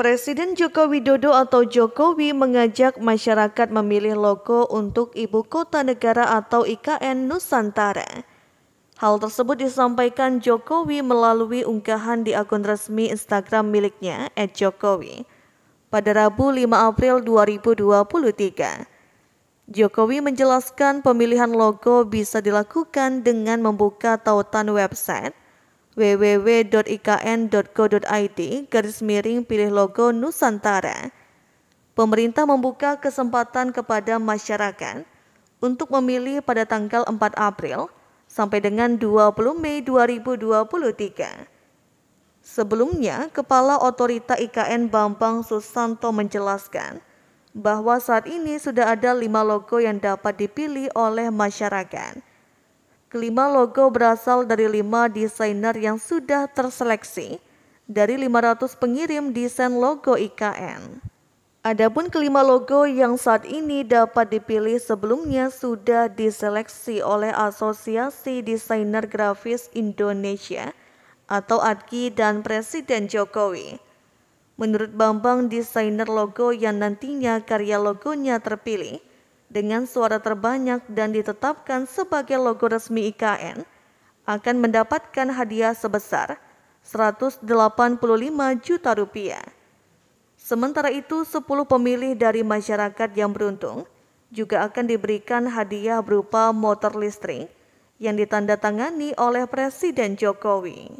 Presiden Joko Widodo atau Jokowi mengajak masyarakat memilih logo untuk Ibu Kota Negara atau IKN Nusantara. Hal tersebut disampaikan Jokowi melalui unggahan di akun resmi Instagram miliknya @jokowi pada Rabu 5 April 2023. Jokowi menjelaskan pemilihan logo bisa dilakukan dengan membuka tautan website www.ikn.go.id garis miring pilih logo Nusantara. Pemerintah membuka kesempatan kepada masyarakat untuk memilih pada tanggal 4 April sampai dengan 20 Mei 2023. Sebelumnya, Kepala Otorita IKN Bambang Susanto menjelaskan bahwa saat ini sudah ada lima logo yang dapat dipilih oleh masyarakat. Kelima logo berasal dari lima desainer yang sudah terseleksi dari 500 pengirim desain logo IKN. Adapun kelima logo yang saat ini dapat dipilih sebelumnya sudah diseleksi oleh Asosiasi Desainer Grafis Indonesia atau ADGI dan Presiden Jokowi. Menurut Bambang, desainer logo yang nantinya karya logonya terpilih – dengan suara terbanyak dan ditetapkan sebagai logo resmi IKN akan mendapatkan hadiah sebesar 185 juta rupiah. Sementara itu 10 pemilih dari masyarakat yang beruntung juga akan diberikan hadiah berupa motor listrik yang ditandatangani oleh Presiden Jokowi.